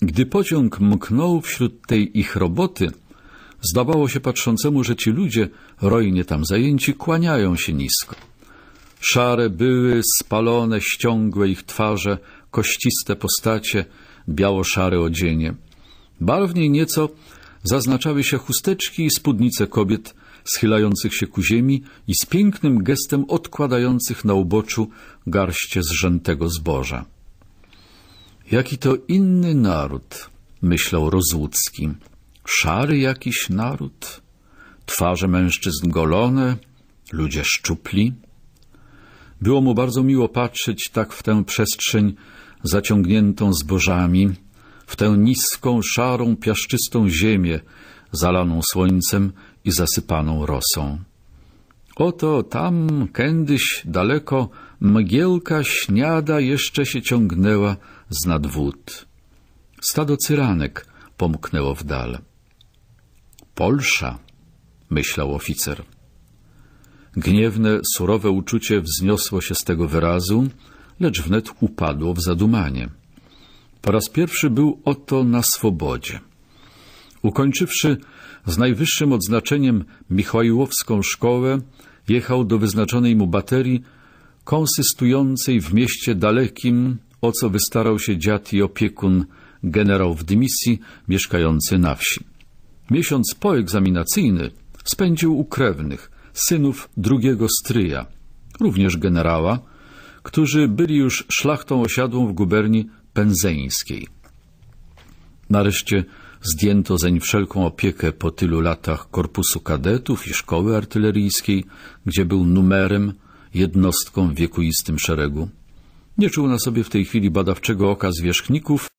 Gdy pociąg mknął wśród tej ich roboty, zdawało się patrzącemu, że ci ludzie, rojnie tam zajęci, kłaniają się nisko. Szare były, spalone, ściągłe ich twarze, kościste postacie, biało-szare odzienie. Barwniej nieco zaznaczały się chusteczki i spódnice kobiet schylających się ku ziemi i z pięknym gestem odkładających na uboczu garście zrzętego zboża. Jaki to inny naród, myślał Rozłucki. Szary jakiś naród, twarze mężczyzn golone, ludzie szczupli. Było mu bardzo miło patrzeć tak w tę przestrzeń zaciągniętą zbożami, w tę niską, szarą, piaszczystą ziemię, zalaną słońcem i zasypaną rosą. Oto tam, kędyś daleko, mgiełka śniada jeszcze się ciągnęła z nadwód. Stado cyranek pomknęło w dal. Polsza, myślał oficer. Gniewne, surowe uczucie wzniosło się z tego wyrazu, lecz wnet upadło w zadumanie. Po raz pierwszy był oto na swobodzie. Ukończywszy z najwyższym odznaczeniem Michałowską szkołę, jechał do wyznaczonej mu baterii konsystującej w mieście dalekim, o co wystarał się dziad i opiekun, generał w dymisji, mieszkający na wsi. Miesiąc poegzaminacyjny spędził u krewnych, synów drugiego stryja, również generała, którzy byli już szlachtą osiadłą w guberni pęzeńskiej. Nareszcie Zdjęto zeń wszelką opiekę po tylu latach Korpusu Kadetów i Szkoły Artyleryjskiej, gdzie był numerem, jednostką w wiekuistym szeregu. Nie czuł na sobie w tej chwili badawczego oka zwierzchników,